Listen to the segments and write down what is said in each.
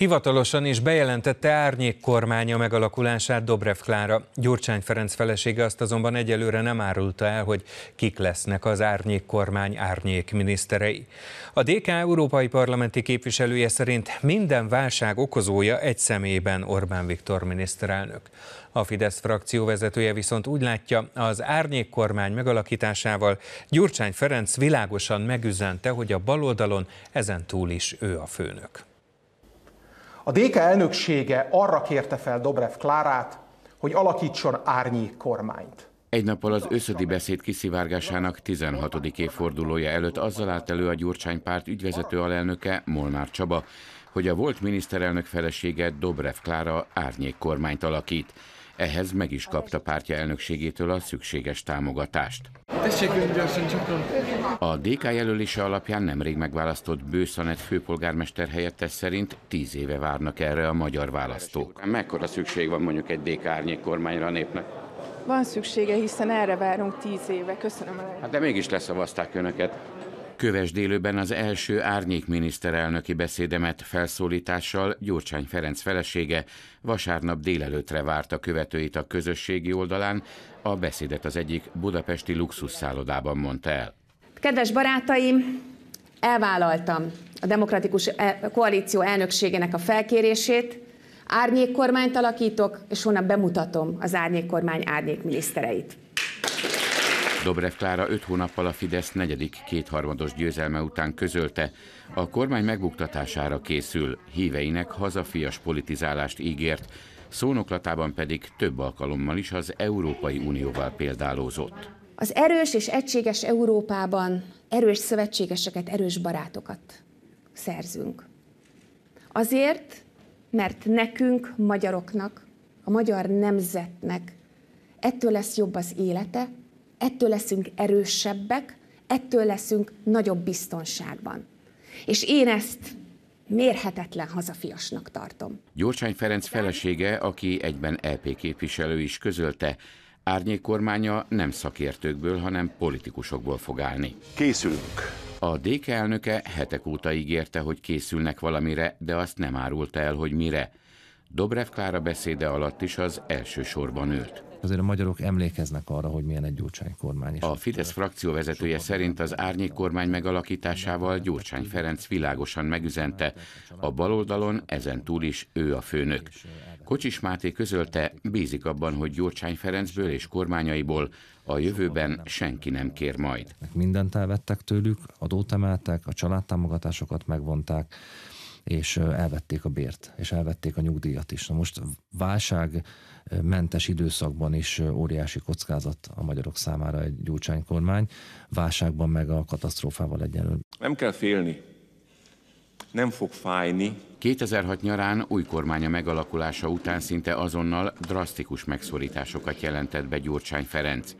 Hivatalosan is bejelentette árnyék kormánya megalakulását Dobrev Klára. Gyurcsány Ferenc felesége azt azonban egyelőre nem árulta el, hogy kik lesznek az árnyék kormány árnyék miniszterei. A DK európai parlamenti képviselője szerint minden válság okozója egy személyben Orbán Viktor miniszterelnök. A Fidesz frakció vezetője viszont úgy látja, az árnyék kormány megalakításával Gyurcsány Ferenc világosan megüzente, hogy a baloldalon ezen túl is ő a főnök. A DK elnöksége arra kérte fel Dobrev Klárát, hogy alakítson árnyék kormányt. Egy nappal az összödi beszéd kiszivárgásának 16. évfordulója előtt azzal állt elő a Gyurcsány párt ügyvezető alelnöke Molnár Csaba, hogy a volt miniszterelnök felesége Dobrev Klára árnyék kormányt alakít. Ehhez meg is kapta pártja elnökségétől a szükséges támogatást. A DK jelölése alapján nemrég megválasztott Bőszanet főpolgármester helyette szerint tíz éve várnak erre a magyar választók. Mekkora szükség van mondjuk egy DK árnyék kormányra a népnek? Van szüksége, hiszen erre várunk tíz éve. Köszönöm a Hát de mégis leszavazták önöket. Köves délőben az első árnyék miniszterelnöki beszédemet felszólítással Gyurcsány Ferenc felesége vasárnap délelőtre várta követőit a közösségi oldalán, a beszédet az egyik budapesti luxusszállodában mondta el. Kedves barátaim, elvállaltam a Demokratikus e, Koalíció elnökségének a felkérését, kormányt alakítok, és honnan bemutatom az kormány árnyék minisztereit? Dobrev Klára öt hónappal a Fidesz negyedik kétharmados győzelme után közölte, a kormány megbuktatására készül, híveinek hazafias politizálást ígért, szónoklatában pedig több alkalommal is az Európai Unióval példálózott. Az erős és egységes Európában erős szövetségeseket, erős barátokat szerzünk. Azért, mert nekünk, magyaroknak, a magyar nemzetnek ettől lesz jobb az élete, ettől leszünk erősebbek, ettől leszünk nagyobb biztonságban. És én ezt mérhetetlen hazafiasnak tartom. Gyurcsány Ferenc felesége, aki egyben LP e képviselő is közölte, árnyék kormánya nem szakértőkből, hanem politikusokból fog állni. Készülünk. A DK elnöke hetek óta ígérte, hogy készülnek valamire, de azt nem árulta el, hogy mire. Dobrev Klára beszéde alatt is az első sorban ült azért a magyarok emlékeznek arra, hogy milyen egy Gyurcsány kormány is. A Fidesz frakció vezetője szerint az árnyék kormány megalakításával Gyurcsány Ferenc világosan megüzente, a baloldalon ezen túl is ő a főnök. Kocsis Máté közölte, bízik abban, hogy Gyurcsány Ferencből és kormányaiból a jövőben senki nem kér majd. Mindent elvettek tőlük, adót emeltek, a családtámogatásokat megvonták, és elvették a bért, és elvették a nyugdíjat is. Na most válságmentes időszakban is óriási kockázat a magyarok számára egy gyurcsány kormány, válságban meg a katasztrófával egyenlő. Nem kell félni, nem fog fájni. 2006 nyarán új kormánya megalakulása után szinte azonnal drasztikus megszorításokat jelentett be Gyurcsány Ferenc.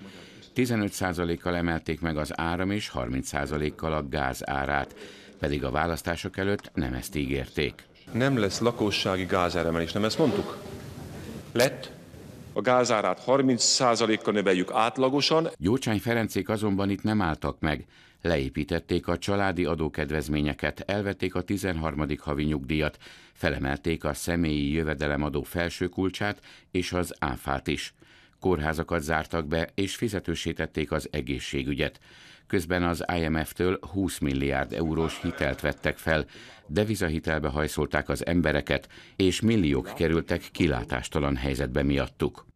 15%-kal emelték meg az áram és 30%-kal a gáz árát pedig a választások előtt nem ezt ígérték. Nem lesz lakossági gázáremelés, nem ezt mondtuk? Lett? A gázárát 30%-kal növeljük átlagosan. Gyurcsány Ferencék azonban itt nem álltak meg. Leépítették a családi adókedvezményeket, elvették a 13. havi nyugdíjat, felemelték a személyi jövedelemadó felső kulcsát és az áfát is kórházakat zártak be és fizetősítették az egészségügyet. Közben az IMF-től 20 milliárd eurós hitelt vettek fel, devizahitelbe hajszolták az embereket, és milliók kerültek kilátástalan helyzetbe miattuk.